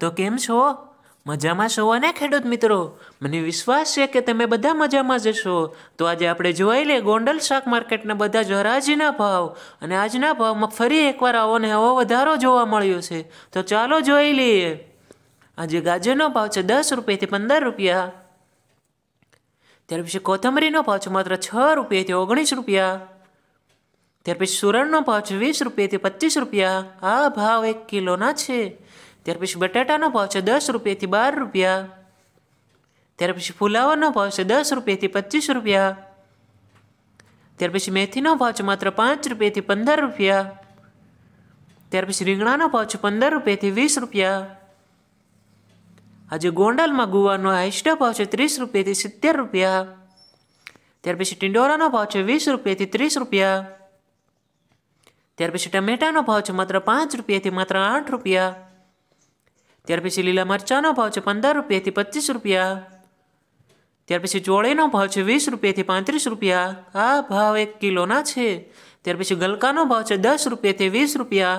તો કેમ છો મજામાં છો અને ખેડૂત મિત્રો મને વિશ્વાસ છે કે તમે બધા મજામાં જશો તો આજે આપણે જોઈ લે ગોંડલ શાક માર્કેટના બધા જ હરાજીના ભાવ અને આજના ભાવમાં ફરી એકવાર આવો ને હવો વધારો જોવા મળ્યો છે તો ચાલો જોઈ લઈએ આજે ગાજરનો ભાવ છે દસ રૂપિયાથી પંદર રૂપિયા ત્યાર પછી કોથમરીનો ભાવ છે માત્ર છ રૂપિયાથી ઓગણીસ રૂપિયા ત્યાર પછી સુરણનો ભાવ છે વીસ રૂપિયાથી પચીસ રૂપિયા આ ભાવ એક કિલોના છે ત્યાર પછી બટાટાનો ભાવ છે દસ રૂપિયાથી બાર રૂપિયા ત્યાર પછી ફુલાવાનો ભાવ છે દસ રૂપિયાથી પચીસ રૂપિયા ત્યાર પછી મેથીનો ભાવ છે માત્ર પાંચ રૂપિયાથી પંદર રૂપિયા ત્યાર પછી રીંગણાનો ભાવ છે પંદર રૂપિયાથી વીસ રૂપિયા આજે ગોંડલમાં ગુવાનો હાઈસ્ટ ભાવ છે ત્રીસ રૂપિયાથી સિત્તેર રૂપિયા ત્યાર પછી ટિંડોરાનો ભાવ છે વીસ રૂપિયાથી ત્રીસ રૂપિયા ત્યાર પછી ટમેટાનો ભાવ છે માત્ર પાંચ રૂપિયાથી માત્ર આઠ રૂપિયા ત્યાર પછી લીલા મરચાંનો ભાવ છે પંદર રૂપિયાથી પચીસ રૂપિયા ત્યાર પછી ચોળીનો ભાવ છે વીસ રૂપિયાથી પાંત્રીસ રૂપિયા આ ભાવ એક કિલોના છે ત્યાર પછી ગલકાનો ભાવ છે દસ રૂપિયાથી વીસ રૂપિયા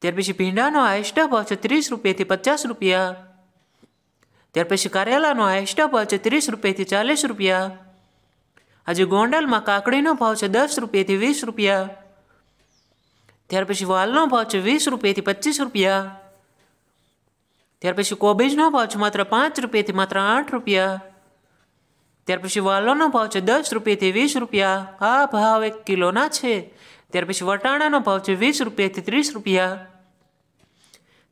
ત્યાર પછી ભીંડાનો આયસ્ટા ભાવ છે ત્રીસ રૂપિયાથી પચાસ રૂપિયા ત્યાર પછી કરેલાનો આયસ્ટા ભાવ છે ત્રીસ રૂપિયાથી ચાલીસ રૂપિયા આજે ગોંડલમાં કાકડીનો ભાવ છે દસ રૂપિયાથી વીસ રૂપિયા ત્યાર પછી વાલનો ભાવ છે વીસ રૂપિયાથી પચીસ રૂપિયા ત્યાર પછી કોબીજનો ભાવ છે માત્ર પાંચ રૂપિયાથી માત્ર આઠ રૂપિયા ત્યાર પછી વાલોનો ભાવ છે દસ રૂપિયાથી વીસ રૂપિયા આ ભાવ એક કિલોના છે ત્યાર પછી વટાણાનો ભાવ છે વીસ રૂપિયાથી ત્રીસ રૂપિયા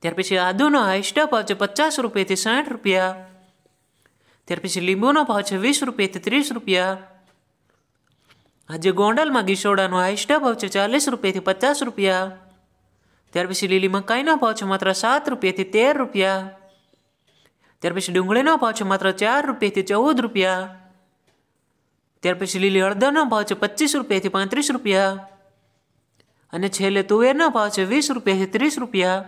ત્યાર પછી આદુનો હાઈસ્ટા ભાવ છે પચાસ રૂપિયાથી સાઠ રૂપિયા ત્યાર પછી લીંબુનો ભાવ છે વીસ રૂપિયાથી ત્રીસ રૂપિયા આજે ગોંડલમાં ગીસોડાનો હાઈસ્ટા ભાવ છે ચાલીસ રૂપિયાથી પચાસ રૂપિયા ત્યાર પછી લીલી મકાઈનો ભાવ છે માત્ર સાત રૂપિયાથી તેર રૂપિયા ત્યાર પછી ડુંગળીનો ભાવ છે માત્ર ચાર રૂપિયાથી ચૌદ રૂપિયા ત્યાર પછી લીલી હળદરનો ભાવ છે પચીસ રૂપિયાથી પાંત્રીસ રૂપિયા અને છેલ્લે તુવેરનો ભાવ છે વીસ રૂપિયાથી ત્રીસ રૂપિયા